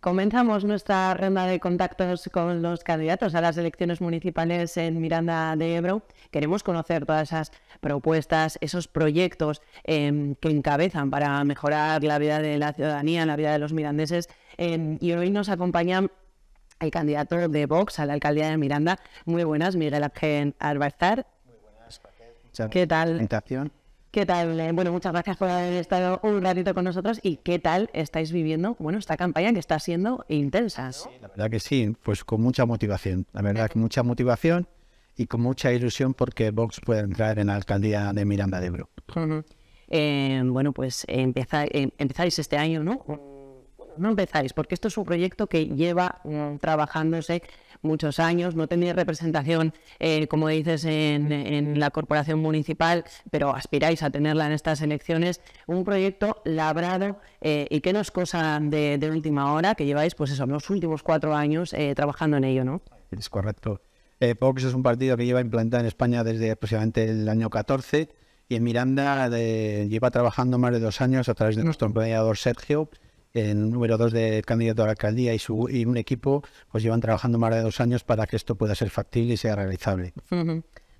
Comenzamos nuestra ronda de contactos con los candidatos a las elecciones municipales en Miranda de Ebro. Queremos conocer todas esas propuestas, esos proyectos em, que encabezan para mejorar la vida de la ciudadanía, la vida de los mirandeses. Em, y hoy nos acompaña el candidato de Vox a la alcaldía de Miranda. Muy buenas, Miguel Ángel Arbazar. Muy buenas, Raquel. ¿Qué tal? ¿Qué tal? Eh, bueno, muchas gracias por haber estado un ratito con nosotros. ¿Y qué tal estáis viviendo, bueno, esta campaña que está siendo intensa? la verdad que sí, pues con mucha motivación. La verdad que mucha motivación y con mucha ilusión porque Vox puede entrar en la alcaldía de Miranda de Ebro. Eh, bueno, pues empeza, em, empezáis este año, ¿no? No empezáis, porque esto es un proyecto que lleva mm, trabajándose muchos años, no tenéis representación, eh, como dices, en, la corporación municipal, pero aspiráis a tenerla en estas elecciones, un proyecto labrado eh, y que no es cosa de, última hora, que lleváis, pues eso, los últimos cuatro años eh, trabajando en ello, ¿no? Es correcto. eso es un partido que lleva implantado en España desde aproximadamente el año 14 y en Miranda lleva trabajando más de dos años a través de nuestro empleador Sergio, en número dos de candidato a la alcaldía y, su, un equipo, pues llevan trabajando más de dos años para que esto pueda ser factible y sea realizable.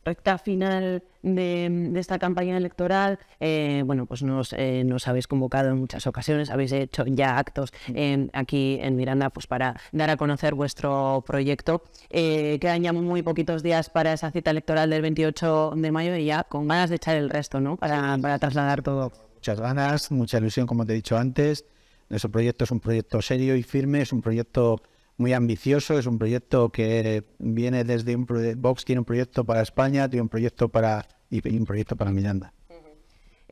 Recta final de, esta campaña electoral, eh, bueno, pues nos, eh, nos habéis convocado en muchas ocasiones, habéis hecho ya actos mm. aquí en Miranda pues para dar a conocer vuestro proyecto. Eh, quedan ya muy poquitos días para esa cita electoral del 28 de mayo y ya con ganas de echar el resto, ¿no? Para, para trasladar todo. Muchas ganas, mucha ilusión, como te he dicho antes. Nuestro proyecto es un proyecto serio y firme, es un proyecto muy ambicioso, es un proyecto que viene desde un Vox tiene un proyecto para España, tiene un proyecto para y un proyecto para Miranda.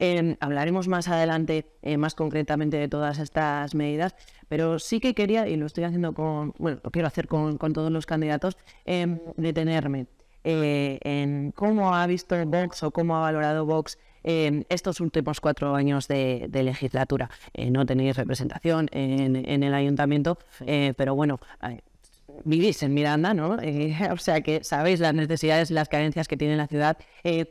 Eh, hablaremos más adelante, eh, más concretamente, de todas estas medidas, pero sí que quería, y lo estoy haciendo con, bueno, lo quiero hacer con, todos los candidatos, em, detenerme eh, en cómo ha visto Vox o cómo ha valorado Vox en estos últimos cuatro años de, legislatura. Eh, no tenéis representación en, el ayuntamiento, eh, pero bueno, eh, vivís en Miranda, ¿no? o sea que sabéis las necesidades y las carencias que tiene la ciudad.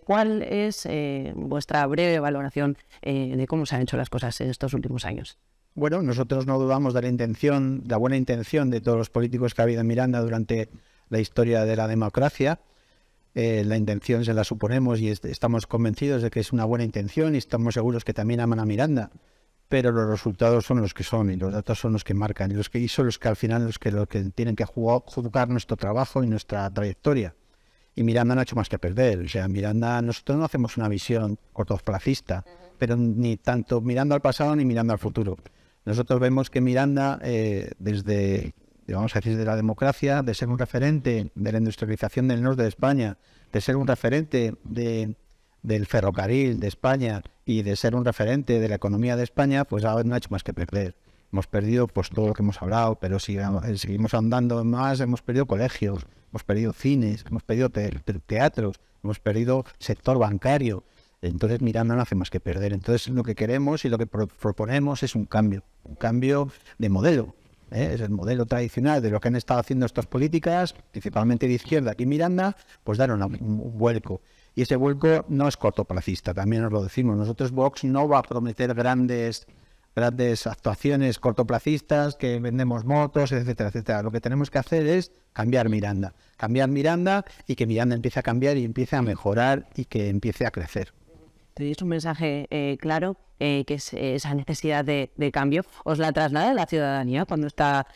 ¿Cuál es vuestra breve valoración de cómo se han hecho las cosas en estos últimos años? Bueno, nosotros no dudamos de la intención, de la buena intención de todos los políticos que ha habido en Miranda durante la historia de la democracia. Eh, la intención se la suponemos y estamos convencidos de que es una buena intención y estamos seguros que también aman a Miranda, pero los resultados son los que son y los datos son los que marcan y, los que, son los que al final los que, que tienen que juzgar nuestro trabajo y nuestra trayectoria. Y Miranda no ha hecho más que perder. O sea, Miranda, nosotros no hacemos una visión cortoplacista, pero ni tanto mirando al pasado ni mirando al futuro. Nosotros vemos que Miranda, eh, desde vamos a decir, de la democracia, de ser un referente de la industrialización del norte de España, de ser un referente del ferrocarril de España y de ser un referente de la economía de España, pues ahora no ha hecho más que perder. Hemos perdido pues todo lo que hemos hablado, pero si eh, seguimos andando más, hemos perdido colegios, hemos perdido cines, hemos perdido teatros, hemos perdido sector bancario. Entonces Miranda no hace más que perder. Entonces lo que queremos y lo que proponemos es un cambio, un cambio de modelo, ¿eh? es el modelo tradicional de lo que han estado haciendo estas políticas, principalmente de izquierda aquí Miranda, pues dar un, vuelco. Y ese vuelco no es cortoplacista, también os lo decimos. Nosotros Vox no va a prometer grandes grandes actuaciones cortoplacistas, que vendemos motos, etcétera, etcétera. Lo que tenemos que hacer es cambiar Miranda, cambiar Miranda y que Miranda empiece a cambiar y empiece a mejorar y que empiece a crecer tenéis un mensaje eh, claro, eh, que es eh, esa necesidad de, cambio, os la traslada la ciudadanía cuando está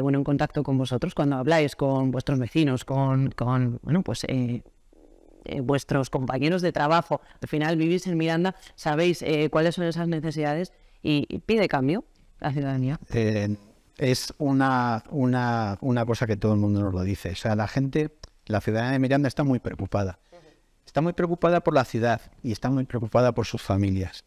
bueno, en contacto con vosotros, cuando habláis con vuestros vecinos, con, bueno, pues, vuestros compañeros de trabajo. Al final vivís en Miranda, sabéis cuáles son esas necesidades y, pide cambio la ciudadanía. es una, una, cosa que todo el mundo nos lo dice. O sea, la gente, la ciudadanía de Miranda está muy preocupada Está muy preocupada por la ciudad y está muy preocupada por sus familias.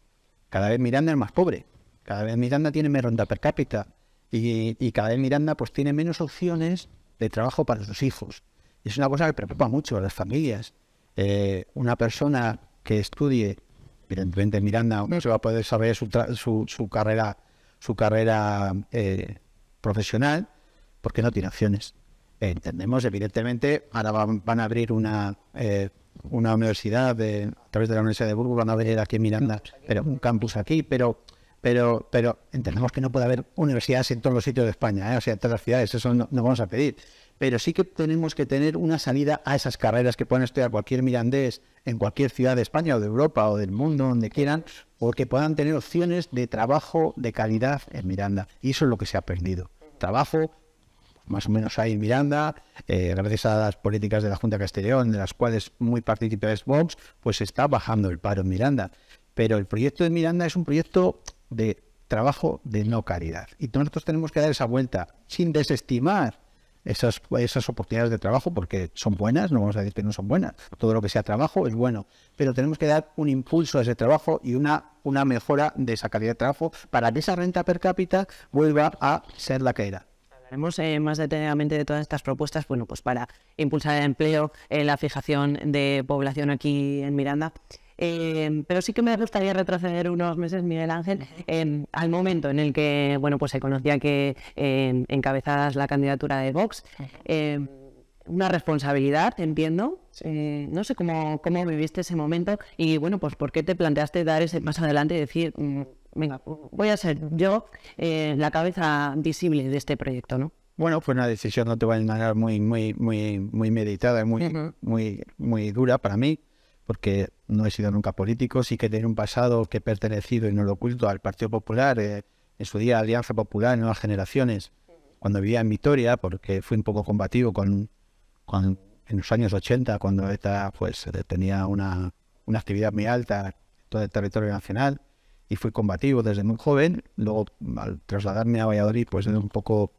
Cada vez Miranda es más pobre, cada vez Miranda tiene menos renta per cápita y, cada vez Miranda pues tiene menos opciones de trabajo para sus hijos. Es una cosa que preocupa mucho a las familias. Eh, una persona que estudie, evidentemente Miranda no se va a poder saber su, carrera, su carrera eh, profesional porque no tiene opciones entendemos, evidentemente, ahora van, a abrir una, eh, una universidad a través de la Universidad de Burgos, van a abrir aquí en Miranda pero, un campus aquí, pero, pero, pero entendemos que no puede haber universidades en todos los sitios de España, ¿eh? o sea, en todas las ciudades, eso no, vamos a pedir. Pero sí que tenemos que tener una salida a esas carreras que puedan estudiar cualquier mirandés en cualquier ciudad de España o de Europa o del mundo, donde quieran, porque puedan tener opciones de trabajo de calidad en Miranda. Y eso es lo que se ha perdido. Trabajo más o menos ahí Miranda, eh, gracias a las políticas de la Junta Castellón, de las cuales muy participa es Vox, pues está bajando el paro en Miranda. Pero el proyecto de Miranda es un proyecto de trabajo de no caridad. Y nosotros tenemos que dar esa vuelta sin desestimar esas, esas oportunidades de trabajo porque son buenas, no vamos a decir que no son buenas. Todo lo que sea trabajo es bueno, pero tenemos que dar un impulso a ese trabajo y una, una mejora de esa calidad de trabajo para que esa renta per cápita vuelva a ser la que era, eh, más detenidamente de todas estas propuestas, bueno, pues para impulsar el empleo, eh, la fijación de población aquí en Miranda. Eh, pero sí que me gustaría retroceder unos meses, Miguel Ángel, em, al momento en el que bueno, pues se conocía que em, encabezadas la candidatura de Vox. Em, una responsabilidad, entiendo. no sé cómo, cómo viviste ese momento y bueno, pues por qué te planteaste dar ese paso adelante y decir mm, venga, voy a ser yo eh, la cabeza visible de este proyecto, ¿no? Bueno, fue una decisión, no te voy a enganar, muy, muy, muy, muy meditada y muy, muy, muy dura para mí, porque no he sido nunca político, sí que tenía un pasado que he pertenecido, y no lo oculto, al Partido Popular, eh, en su día Alianza Popular, en Nuevas Generaciones, cuando vivía en Vitoria, porque fui un poco combativo con, en los años 80, cuando esta pues eh, tenía una, una actividad muy alta en todo el territorio nacional y fui combativo desde muy joven. Luego, al trasladarme a Valladolid, pues un poco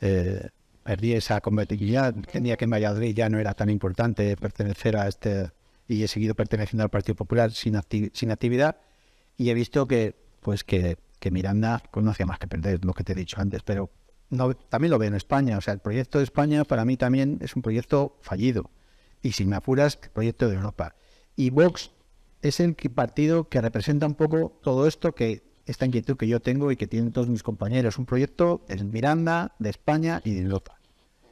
eh, perdí esa competitividad. Tenía que en Valladolid ya no era tan importante pertenecer a este y he seguido perteneciendo al Partido Popular sin, sin actividad y he visto que, pues que, que Miranda pues, no hacía más que perder, lo que te he dicho antes, pero no, también lo veo en España. O sea, el proyecto de España para mí también es un proyecto fallido y si me apuras, el proyecto de Europa. Y Vox es el partido que representa un poco todo esto que esta inquietud que yo tengo y que tienen todos mis compañeros. Un proyecto en Miranda, de España y de Europa.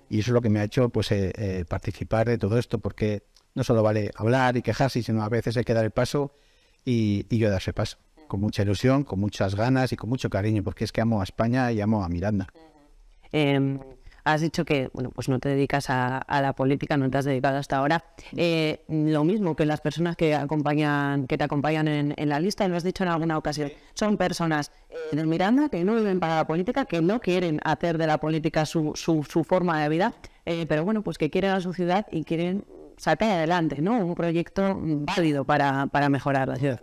Y eso es lo que me ha hecho pues, eh, eh, participar de todo esto, porque no solo vale hablar y quejarse, sino a veces hay que dar el paso y, yo dar ese paso. Con mucha ilusión, con muchas ganas y con mucho cariño, porque es que amo a España y amo a Miranda. Em, Has dicho que bueno, pues no te dedicas a, la política, no te has dedicado hasta ahora. Eh, lo mismo que las personas que acompañan, que te acompañan en, la lista, y lo has dicho en alguna ocasión, son personas eh, de Miranda que no viven para la política, que no quieren hacer de la política su, forma de vida, eh, pero bueno, pues que quieren a su ciudad... y quieren sacar adelante, ¿no? Un proyecto válido para mejorar la ciudad.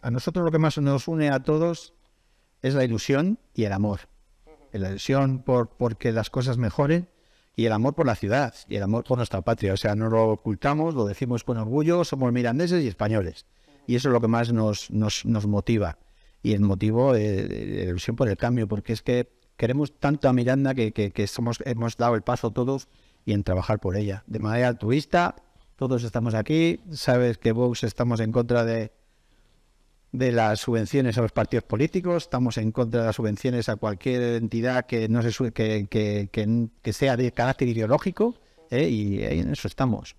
A nosotros lo que más nos une a todos es la ilusión y el amor la ilusión por porque las cosas mejoren y el amor por la ciudad y el amor por nuestra patria. O sea, no lo ocultamos, lo decimos con orgullo, somos mirandeses y españoles. Y eso es lo que más nos, nos, motiva. Y el motivo, es eh, la ilusión por el cambio, porque es que queremos tanto a Miranda que, que, hemos dado el paso todos y en trabajar por ella. De manera altruista, todos estamos aquí, sabes que vos estamos en contra de, de las subvenciones a los partidos políticos, estamos en contra de las subvenciones a cualquier entidad que no se que, que, sea de carácter ideológico, ¿eh? y en eso estamos.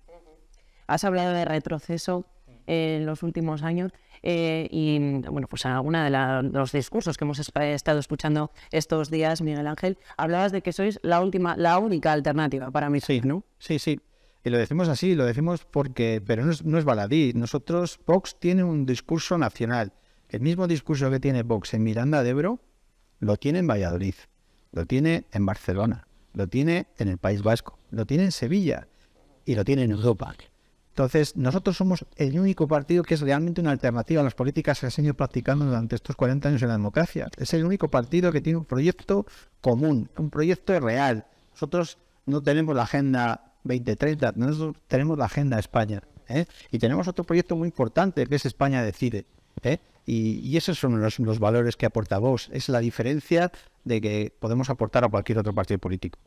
Has hablado de retroceso en los últimos años. Eh, y bueno, pues alguna de los discursos que hemos eh, estado escuchando estos días, Miguel Ángel, hablabas de que sois la última, la única alternativa para mí. Sí, ¿no? Sí, sí. Y lo decimos así, lo decimos porque, pero no es, baladí. Nosotros, Vox tiene un discurso nacional. El mismo discurso que tiene Vox en Miranda de Ebro, lo tiene en Valladolid, lo tiene en Barcelona, lo tiene en el País Vasco, lo tiene en Sevilla y lo tiene en Europa. Entonces, nosotros somos el único partido que es realmente una alternativa a las políticas que se han ido practicando durante estos 40 años en la democracia. Es el único partido que tiene un proyecto común, un proyecto real. Nosotros no tenemos la agenda 2030, nosotros tenemos la Agenda España. ¿eh? Y tenemos otro proyecto muy importante que es España Decide. ¿eh? Y, esos son los, valores que aporta vos. Es la diferencia de que podemos aportar a cualquier otro partido político.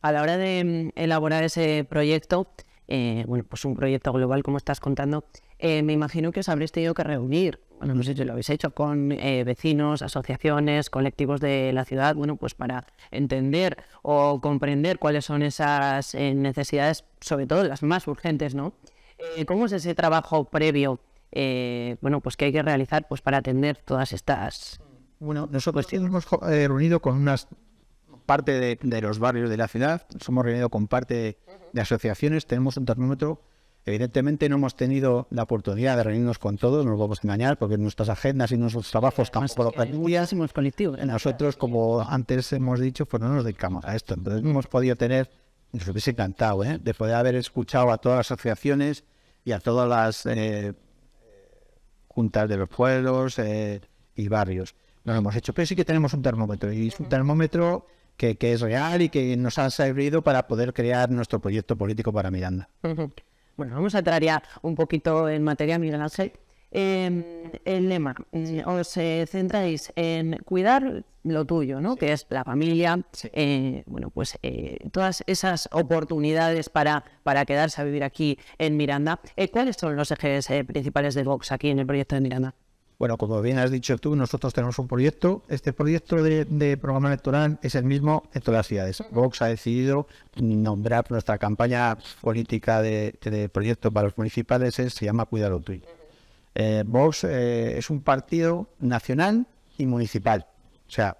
A la hora de mm, elaborar ese proyecto, eh, bueno, pues un proyecto global, como estás contando, eh, me imagino que os habréis tenido que reunir, bueno, no sé si lo habéis hecho, con eh, vecinos, asociaciones, colectivos de la ciudad, bueno, pues para entender o comprender cuáles son esas eh, necesidades, sobre todo las más urgentes, ¿no? ¿Cómo es ese trabajo previo, bueno, pues que hay que realizar pues para atender todas estas... Bueno, nosotros nos hemos reunido con unas parte de, los barrios de la ciudad, somos reunidos con parte de asociaciones, tenemos un termómetro Evidentemente no hemos tenido la oportunidad de reunirnos con todos, nos vamos a engañar, porque nuestras agendas y nuestros trabajos tampoco lo ¿eh? Nosotros, como antes hemos dicho, pues no nos dedicamos a esto. Entonces hemos podido tener, nos hubiese encantado, ¿eh? de poder haber escuchado a todas las asociaciones y a todas las eh, juntas de los pueblos eh, y barrios. No lo hemos hecho, pero sí que tenemos un termómetro y es un termómetro que, es real y que nos ha servido para poder crear nuestro proyecto político para Miranda. Bueno, vamos a entrar ya un poquito en materia, Miguel Ángel. Em, el lema, mm, os eh, centráis en cuidar lo tuyo, ¿no? Que es la familia, eh, bueno, pues eh, todas esas oportunidades para, para quedarse a vivir aquí en Miranda. ¿Cuáles son los ejes principales de Vox aquí en el proyecto de Miranda? Bueno, como bien has dicho tú, nosotros tenemos un proyecto. Este proyecto de, programa electoral es el mismo en todas las ciudades. Vox ha decidido nombrar nuestra campaña política de, proyecto para los municipales, se llama Cuidado Tuyo. Eh, Vox eh, es un partido nacional y municipal. O sea,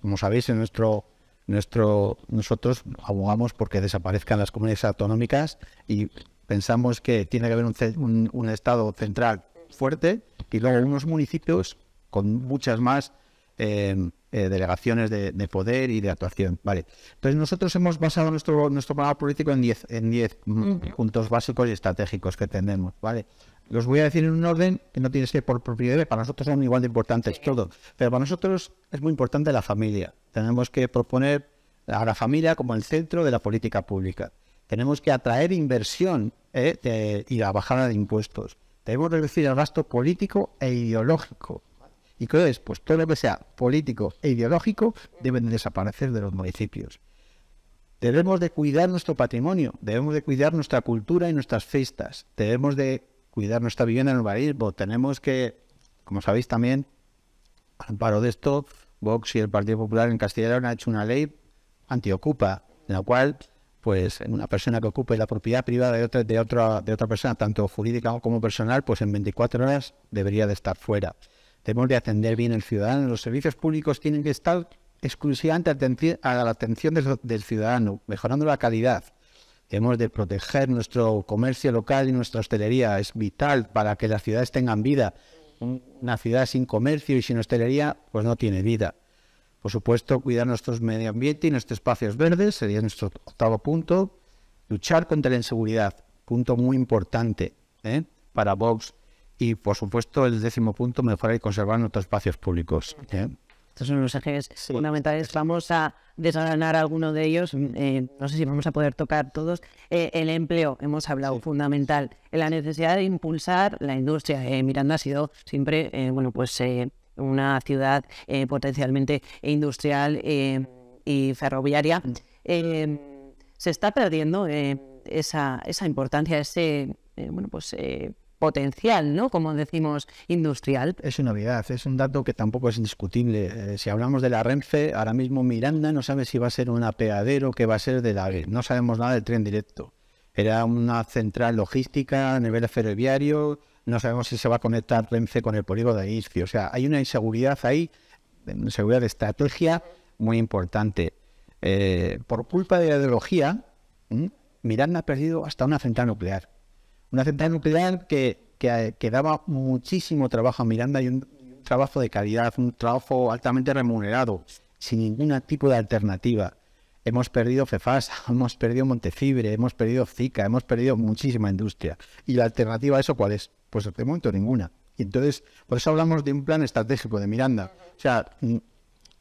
como sabéis, nuestro nuestro, nosotros abogamos porque desaparezcan las comunidades autonómicas y pensamos que tiene que haber un Estado central fuerte y luego unos municipios con muchas más em, eh, delegaciones de, poder y de actuación. Vale. Entonces nosotros hemos basado nuestro, nuestro programa político en 10 en diez puntos básicos y estratégicos que tenemos. Vale. Los voy a decir en un orden que no tiene que por propiedad, para nosotros son igual de importantes todos, pero para nosotros es muy importante la familia. Tenemos que proponer a la familia como el centro de la política pública. Tenemos que atraer inversión ¿eh? y la bajada de impuestos Debemos reducir el gasto político e ideológico. Y creo es, pues todo lo que sea político e ideológico deben desaparecer de los municipios. Debemos de cuidar nuestro patrimonio, debemos de cuidar nuestra cultura y nuestras fiestas, debemos de cuidar nuestra vivienda en el urbanismo, tenemos que, como sabéis también, Amparo de esto, Vox y el Partido Popular en Castellón han hecho una ley antiocupa, en la cual pues una persona que ocupe la propiedad privada de otra, de otra, de otra persona, tanto jurídica como personal, pues en 24 horas debería de estar fuera. Debemos de atender bien al ciudadano. Los servicios públicos tienen que estar exclusivamente a la atención del, ciudadano, mejorando la calidad. hemos de proteger nuestro comercio local y nuestra hostelería. Es vital para que las ciudades tengan vida. Una ciudad sin comercio y sin hostelería, pues no tiene vida. Por supuesto, cuidar nuestro medio ambiente y nuestros espacios verdes sería nuestro octavo punto. Luchar contra la inseguridad, punto muy importante ¿eh? para Vox. Y, por supuesto, el décimo punto, mejorar y conservar nuestros espacios públicos. ¿eh? Estos son los ejes fundamentales. Vamos a desgranar alguno de ellos. Mm. Eh, no sé si vamos a poder tocar todos. el empleo, hemos hablado, fundamental. La necesidad de impulsar la industria. Miranda ha sido siempre, bueno, pues una ciudad eh, potencialmente industrial eh, y ferroviaria, em, se está perdiendo eh, esa, esa, importancia, ese bueno, pues, potencial, ¿no? Como decimos, industrial. Es una novedad, es un dato que tampoco es indiscutible. si hablamos de la Renfe, ahora mismo Miranda no sabe si va a ser un apeadero, que va a ser de la... No sabemos nada del tren directo. Era una central logística a nivel ferroviario, no sabemos si se va a conectar Renfe con el polígono de ISFI. O sea, hay una inseguridad ahí, una inseguridad de estrategia muy importante. Eh, por culpa de la ideología, Miranda ha perdido hasta una central nuclear. Una central nuclear que, que, daba muchísimo trabajo a Miranda y un, trabajo de calidad, un trabajo altamente remunerado, sin ningún tipo de alternativa. Hemos perdido FEFASA, hemos perdido Montefibre, hemos perdido Zica, hemos perdido muchísima industria. ¿Y la alternativa a eso cuál es? Pues de este momento ninguna. Y entonces, por eso hablamos de un plan estratégico de Miranda. O sea, mm,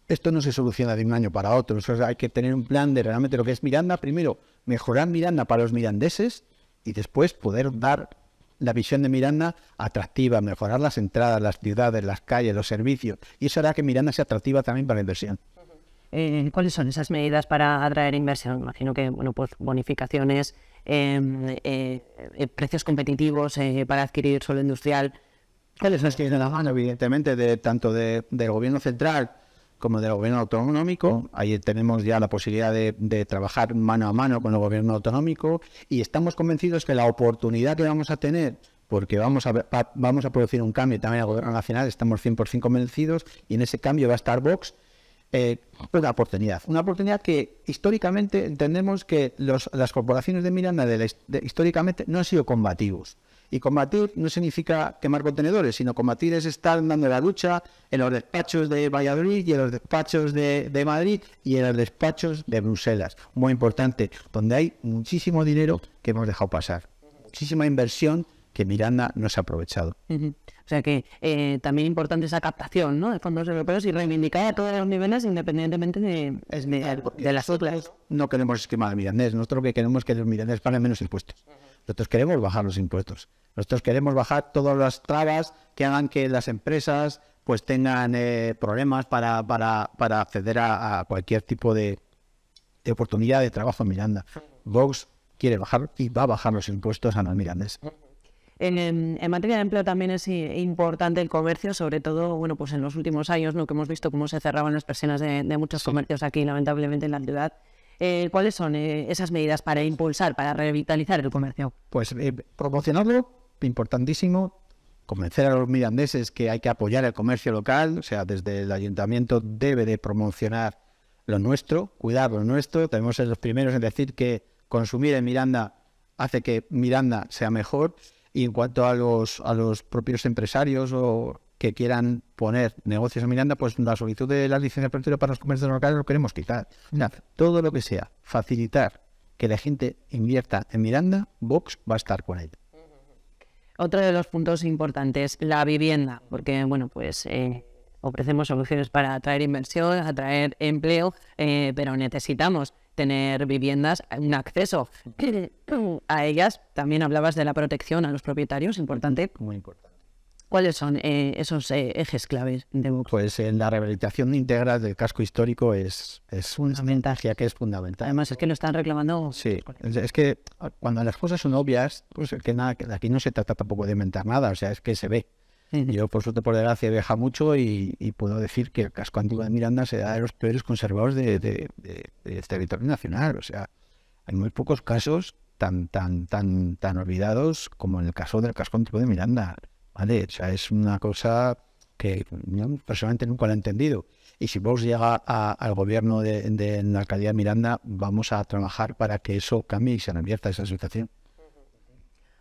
esto no se soluciona de un año para otro. hay que tener un plan de realmente lo que es Miranda. Primero, mejorar Miranda para los mirandeses y después poder dar la visión de Miranda atractiva, mejorar las entradas, las ciudades, las calles, los servicios. Y eso hará que Miranda sea atractiva también para la inversión. Eh, ¿Cuáles son esas medidas para atraer inversión? Imagino que, bueno, pues bonificaciones, Em, eh, eh, precios competitivos eh, para adquirir suelo industrial. les es de la mano, evidentemente, de, tanto de, del gobierno central como del gobierno autonómico. Ahí tenemos ya la posibilidad de, trabajar mano a mano con el gobierno autonómico y estamos convencidos que la oportunidad que vamos a tener, porque vamos a, vamos a producir un cambio también al gobierno nacional, estamos 100% convencidos y en ese cambio va a estar Vox eh, una oportunidad. Una oportunidad que históricamente entendemos que las corporaciones de Miranda históricamente no han sido combativos. Y combatir no significa quemar contenedores, sino combatir es estar dando la lucha en los despachos de Valladolid y en los despachos de, Madrid y en los despachos de Bruselas. Muy importante, donde hay muchísimo dinero que hemos dejado pasar, muchísima inversión que Miranda no se ha aprovechado. O sea que eh, también importante esa captación de fondos europeos y reivindicar a todos los niveles independientemente de, pues, las otras. No queremos esquema de mirandés, nosotros lo que queremos es que los mirandés paguen menos impuestos. Nosotros queremos bajar los impuestos. Nosotros queremos bajar todas las trabas que hagan que las empresas pues tengan eh, problemas para, para, para acceder a, cualquier tipo de, oportunidad de trabajo en Miranda. Vox quiere bajar y va a bajar los impuestos a los Mirandés en, materia de empleo también es eh, importante el comercio, sobre todo bueno, pues en los últimos años, ¿no? que hemos visto cómo se cerraban las personas de, muchos comercios aquí, lamentablemente, en la ciudad. Eh, ¿Cuáles son eh, esas medidas para impulsar, para revitalizar el comercio? Pues promocionarlo, importantísimo. Convencer a los mirandeses que hay que apoyar el comercio local, o sea, desde el ayuntamiento debe de promocionar lo nuestro, cuidar lo nuestro. Tenemos ser los primeros en decir que consumir en Miranda hace que Miranda sea mejor. Y en cuanto a los, a los propios empresarios o que quieran poner negocios en Miranda, pues la solicitud de la licencia de para los comercios locales lo queremos quitar. todo lo que sea facilitar que la gente invierta en Miranda, Vox va a estar con él. Otro de los puntos importantes, la vivienda, porque bueno, pues eh, ofrecemos soluciones para atraer inversión, atraer empleo, eh, pero necesitamos tener viviendas, eh, un acceso a ellas. También hablabas de la protección a los propietarios, importante. Muy importante. ¿Cuáles son eh, esos eh, ejes claves de Pues la rehabilitación integral del casco histórico es, es una ventaja que es fundamental. Además, es que lo están reclamando. Sí, es que ah, cuando las cosas son obvias, pues que aquí no se trata tampoco de inventar nada, o sea, es que se ve. Yo, por suerte, por desgracia, viaja mucho y, puedo decir que el casco antiguo de Miranda se da de los peores conservados de, territorio nacional. O sea, hay muy pocos casos tan, tan, tan, tan olvidados como en el caso del casco antiguo de Miranda. ¿Vale? O es una cosa que yo personalmente nunca la he entendido. Y si vos llega al gobierno de, de la alcaldía de Miranda, vamos a trabajar para que eso cambie y se revierta esa situación.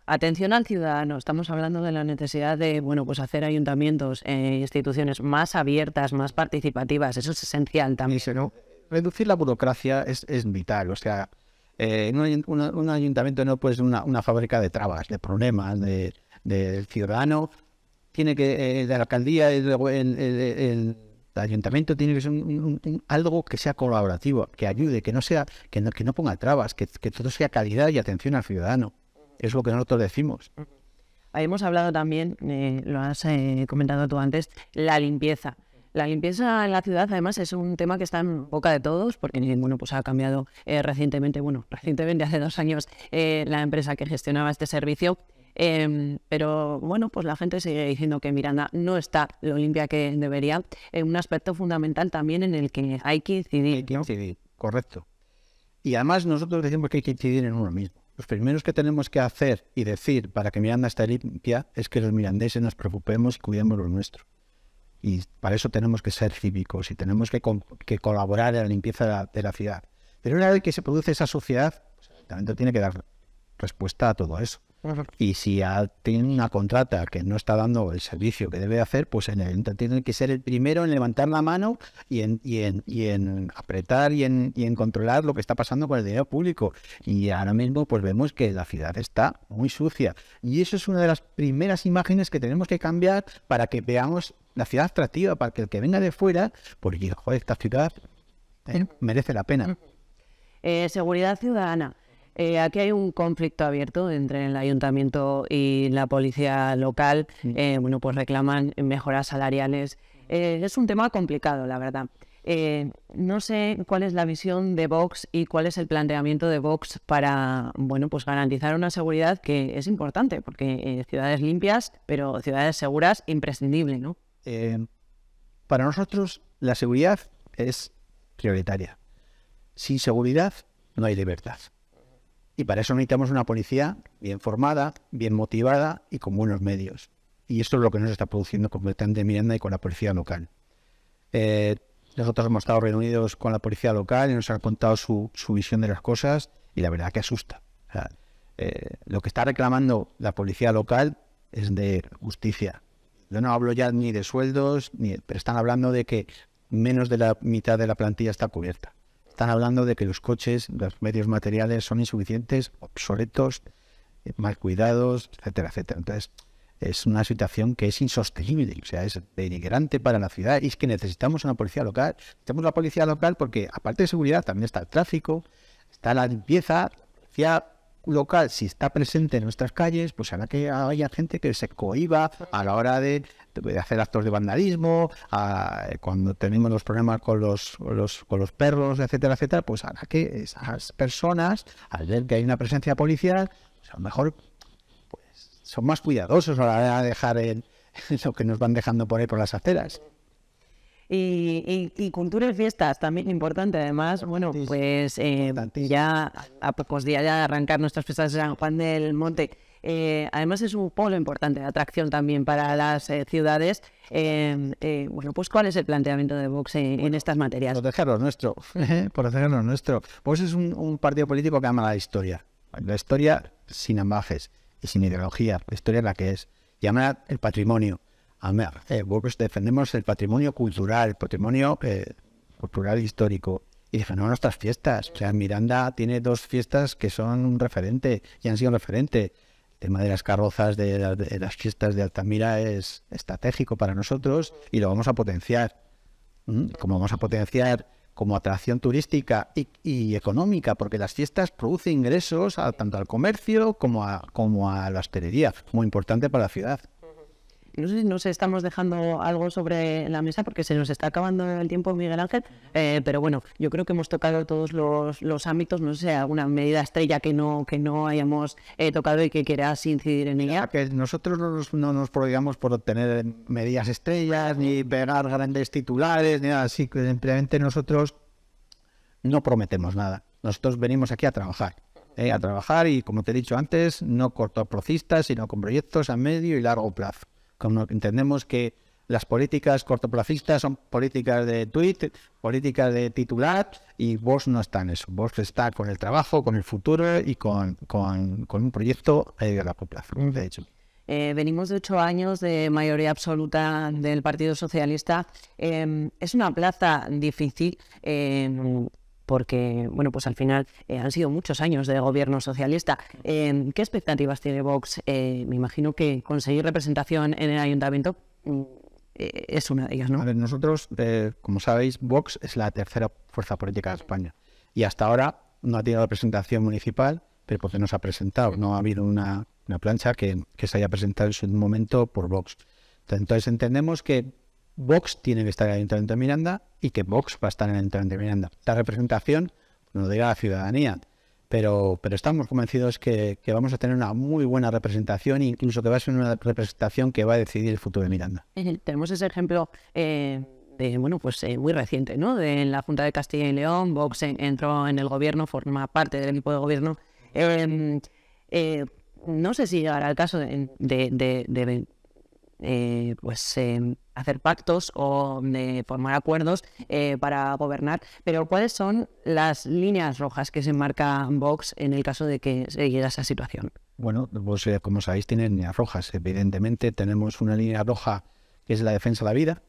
Atención al ciudadano. Estamos hablando de la necesidad de, bueno, pues hacer ayuntamientos e instituciones más abiertas, más participativas. Eso es esencial también. Reducir la burocracia es, vital. O sea, eh, un, ayuntamiento no puede una, fábrica de trabas, de problemas, de, ciudadano. Tiene que, eh, la alcaldía, el, el, ayuntamiento tiene que ser algo que sea colaborativo, que ayude, que no sea, que que no ponga trabas, que, que todo sea calidad y atención al ciudadano. Es lo que nosotros decimos. Hemos hablado también, eh, lo has eh, comentado tú antes, la limpieza. La limpieza en la ciudad, además, es un tema que está en boca de todos, porque bueno, pues ha cambiado eh, recientemente, bueno, recientemente hace dos años la empresa que gestionaba este servicio. Em, pero bueno, pues la gente sigue diciendo que Miranda no está lo limpia que debería. Es un aspecto fundamental también en el que hay que incidir. Hay que incidir, correcto. Y además nosotros decimos que hay que incidir en uno mismo los primeros que tenemos que hacer y decir para que Miranda esté limpia es que los mirandeses nos preocupemos y cuidemos lo nuestro. Y para eso tenemos que ser cívicos y tenemos que, colaborar en la limpieza de la, ciudad. Pero una vez que se produce esa suciedad, el ayuntamiento tiene que dar respuesta a todo eso. Y si tiene una contrata que no está dando el servicio que debe hacer, pues en tiene que ser el primero en levantar la mano y en, y en, y en apretar y en, y en controlar lo que está pasando con el dinero público. Y ahora mismo pues vemos que la ciudad está muy sucia. Y eso es una de las primeras imágenes que tenemos que cambiar para que veamos la ciudad atractiva, para que el que venga de fuera, pues diga, joder, esta ciudad eh, merece la pena. Eh, seguridad ciudadana. Eh, aquí hay un conflicto abierto entre el ayuntamiento y la policía local. Mm. Eh, bueno, pues reclaman mejoras salariales. Eh, es un tema complicado, la verdad. no sé cuál es la visión de Vox y cuál es el planteamiento de Vox para, bueno, pues garantizar una seguridad que es importante, porque ciudades limpias, pero ciudades seguras, imprescindible, ¿no? para nosotros la seguridad es prioritaria. Sin seguridad no hay libertad. Y para eso necesitamos una policía bien formada, bien motivada y con buenos medios. Y esto es lo que nos está produciendo con Miranda y con la policía local. Eh, nosotros hemos estado reunidos con la policía local y nos han contado su, visión de las cosas y la verdad que asusta. Eh, lo que está reclamando la policía local es de justicia. Yo no hablo ya ni de sueldos, ni, pero están hablando de que menos de la mitad de la plantilla está cubierta están hablando de que los coches, los medios materiales son insuficientes, obsoletos, eh, mal cuidados, etcétera, etcétera. Entonces, es una situación que es insostenible, o sea, es denigrante para la ciudad y es que necesitamos una policía local. Necesitamos la policía local porque, aparte de seguridad, también está el tráfico, está la limpieza, la policía local, si está presente en nuestras calles, pues hará que haya gente que se cohiba a la hora de, hacer actos de vandalismo, cuando tenemos los problemas con los, los, perros, etcétera, etcétera, pues hará que esas personas, al ver que hay una presencia policial, pues a lo mejor pues, son más cuidadosos a la hora de dejar en lo que nos van dejando por ahí por las aceras. Y, y, cultura y fiestas, también importante. Además, bueno, pues eh, ya a pocos días ya de arrancar nuestras fiestas de San Juan del Monte. Eh, además, es un polo importante de atracción también para las eh, ciudades. bueno, pues, ¿cuál es el planteamiento de Vox en, estas materias? Proteger nuestro, por nuestro. Vox es un, partido político que ama la historia. La historia sin ambajes y sin ideología. La historia es la que es. llamar el patrimonio a eh, pues defendemos el patrimonio cultural, el patrimonio eh, cultural histórico. Y defendemos nuestras fiestas. O sea, Miranda tiene dos fiestas que son un referente y han sido un referente. El tema de las carrozas de, las fiestas de Altamira es estratégico para nosotros y lo vamos a potenciar. Mm, como vamos a potenciar como atracción turística y, económica, porque las fiestas producen ingresos tanto al comercio como a, como a la hostelería, muy importante para la ciudad no sé si nos estamos dejando algo sobre la mesa porque se nos está acabando el tiempo, Miguel Ángel, eh, pero bueno, yo creo que hemos tocado todos los, ámbitos, no sé, alguna medida estrella que no, que no hayamos eh, tocado y que quieras incidir en ella. Que nosotros no nos, no nos por obtener medidas estrellas, ni pegar grandes titulares, ni nada así, que simplemente nosotros no prometemos nada. Nosotros venimos aquí a trabajar. Eh, a trabajar y, como te he dicho antes, no cortoprocistas, sino con proyectos a medio y largo plazo. Como entendemos que las políticas cortoplacistas son políticas de tweet, políticas de titular, y vos no está en eso. Vos está con el trabajo, con el futuro y con, con, un proyecto de la población. de hecho. Eh, venimos de ocho años de mayoría absoluta del Partido Socialista. Em, es una plaza difícil. Em, porque, bueno, pues al final eh, han sido muchos años de gobierno socialista. Em, ¿Qué expectativas tiene Vox? Eh, me imagino que conseguir representación en el ayuntamiento mm, eh, es una de ellas, ¿no? A ver, nosotros, como sabéis, Vox es la tercera fuerza política de España y hasta ahora no ha tenido representación municipal, pero porque no se ha presentado, no ha habido una, plancha que, que se haya presentado en su momento por Vox. Entonces entendemos que Vox tiene que estar en el Ayuntamiento de Miranda y que Vox va a estar en el Ayuntamiento de Miranda. La representación nos diga la ciudadanía, pero, pero estamos convencidos que, vamos a tener una muy buena representación, e incluso que va a ser una representación que va a decidir el futuro de Miranda. Eh, tenemos ese ejemplo eh, de, bueno, pues eh, muy reciente, ¿no? De la Junta de Castilla y León, Vox entró en el gobierno, forma parte del equipo de gobierno. Em, no sé si llegará el caso de eh, pues, em, hacer pactos o eh, formar acuerdos eh, para gobernar. Pero ¿cuáles son las líneas rojas que se marca Vox en el caso de que se llegue a esa situación? Bueno, como sabéis, tiene líneas rojas. Evidentemente tenemos una línea roja que es la defensa de la vida,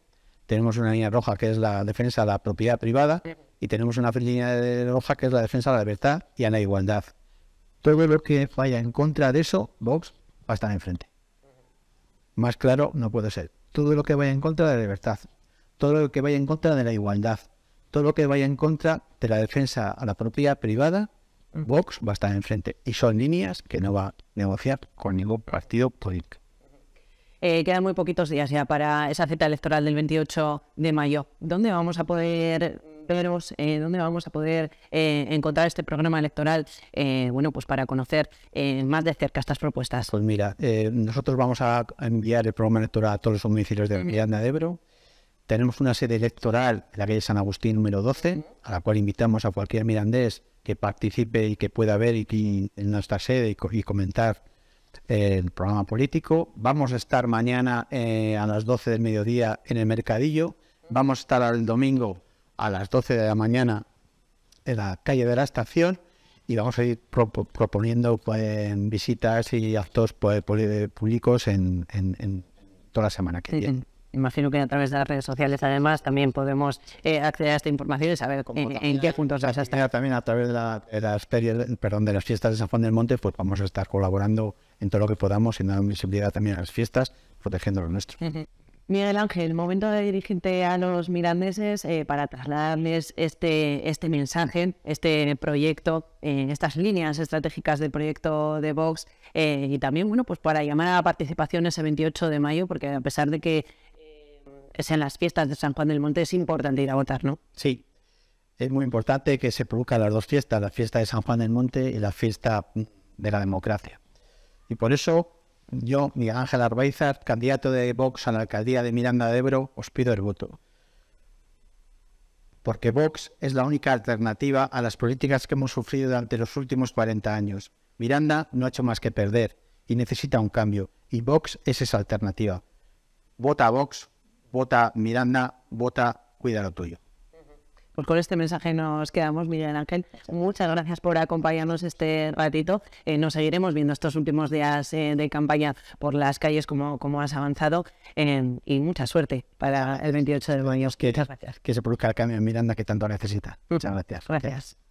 tenemos una línea roja que es la defensa de la propiedad privada y tenemos una línea roja que es la defensa de la libertad y a la igualdad. Todo lo que vaya en contra de eso, Vox va a estar enfrente. Más claro no puede ser. Todo lo que vaya en contra de la libertad, todo lo que vaya en contra de la igualdad, todo lo que vaya en contra de la defensa a la propiedad privada, mm. Vox va a estar enfrente. Y son líneas que no va a negociar con ningún partido político. Eh, quedan muy poquitos días ya para esa cita electoral del 28 de mayo. ¿Dónde vamos a poder veremos eh, dónde vamos a poder eh, encontrar este programa electoral, eh, bueno, pues para conocer más de cerca estas propuestas. Pues mira, nosotros vamos a enviar el programa electoral a todos los municipios de Miranda de Ebro. Tenemos una sede electoral en la calle San Agustín número 12, a la cual invitamos a cualquier mirandés que participe y que pueda ver en nuestra sede y, comentar el programa político. Vamos a estar mañana a las 12 del mediodía en el Mercadillo. Vamos a estar el domingo a las 12 de la mañana en la calle de la estación y vamos a ir proponiendo pues, visitas y actos pues, públicos en, toda la semana que viene. Imagino que a través de las redes sociales, además, también podemos eh, acceder a esta información y saber cómo, en, qué puntos vas a estar. También a través de, la, las perdón, de las fiestas de San Juan del Monte, pues vamos a estar colaborando en todo lo que podamos y dando visibilidad también a las fiestas, protegiendo lo nuestro. Miguel Ángel, momento de dirigirte a los mirandeses eh, para trasladarles este, este mensaje, este proyecto, eh, estas líneas estratégicas del proyecto de Vox eh, y también bueno, pues para llamar a la participación ese 28 de mayo, porque a pesar de que sean las fiestas de San Juan del Monte, es importante ir a votar, ¿no? Sí, es muy importante que se produzcan las dos fiestas, la fiesta de San Juan del Monte y la fiesta de la democracia. Y por eso yo, Miguel Ángel Arbaizar, candidato de Vox a la alcaldía de Miranda de Ebro, os pido el voto. Porque Vox es la única alternativa a las políticas que hemos sufrido durante los últimos 40 años. Miranda no ha hecho más que perder y necesita un cambio. Y Vox es esa alternativa. Vota Vox, vota Miranda, vota cuida lo tuyo. Pues con este mensaje nos quedamos, Miguel Ángel. Muchas gracias por acompañarnos este ratito. Eh, nos seguiremos viendo estos últimos días eh, de campaña por las calles, como, has avanzado. Eh, y mucha suerte para el 28 de mayo. Que, Muchas gracias. Que se produzca el cambio en Miranda que tanto necesita. Muchas gracias. Gracias.